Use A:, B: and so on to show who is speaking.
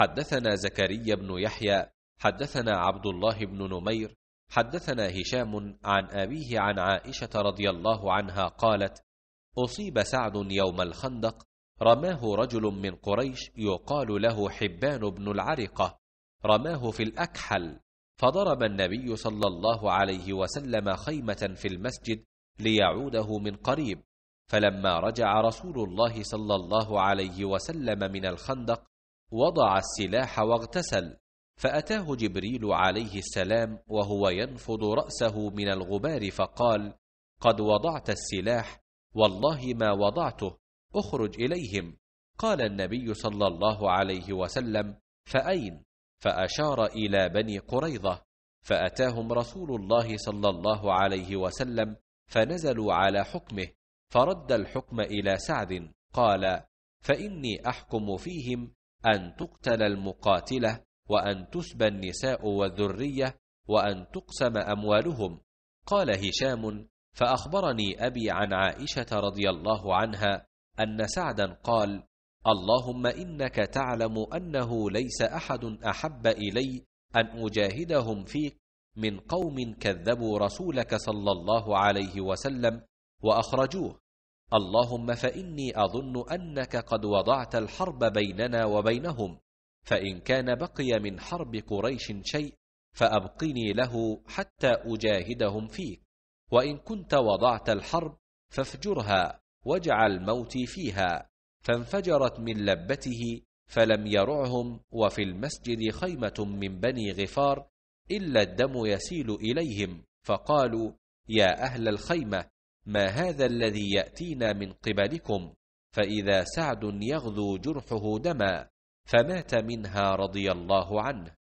A: حدثنا زكريا بن يحيى حدثنا عبد الله بن نمير حدثنا هشام عن أبيه عن عائشة رضي الله عنها قالت أصيب سعد يوم الخندق رماه رجل من قريش يقال له حبان بن العرقة رماه في الأكحل فضرب النبي صلى الله عليه وسلم خيمة في المسجد ليعوده من قريب فلما رجع رسول الله صلى الله عليه وسلم من الخندق وضع السلاح واغتسل فأتاه جبريل عليه السلام وهو ينفض رأسه من الغبار فقال قد وضعت السلاح والله ما وضعته اخرج إليهم قال النبي صلى الله عليه وسلم فأين فأشار إلى بني قريظة فأتاهم رسول الله صلى الله عليه وسلم فنزلوا على حكمه فرد الحكم إلى سعد قال فإني أحكم فيهم أن تقتل المقاتلة وأن تسبى النساء والذرية وأن تقسم أموالهم قال هشام فأخبرني أبي عن عائشة رضي الله عنها أن سعدا قال اللهم إنك تعلم أنه ليس أحد أحب إلي أن أجاهدهم فيك من قوم كذبوا رسولك صلى الله عليه وسلم وأخرجوه اللهم فاني اظن انك قد وضعت الحرب بيننا وبينهم فان كان بقي من حرب قريش شيء فابقني له حتى اجاهدهم فيك وان كنت وضعت الحرب فافجرها واجعل موتي فيها فانفجرت من لبته فلم يرعهم وفي المسجد خيمه من بني غفار الا الدم يسيل اليهم فقالوا يا اهل الخيمه ما هذا الذي يأتينا من قبلكم فإذا سعد يغذو جرحه دما فمات منها رضي الله عنه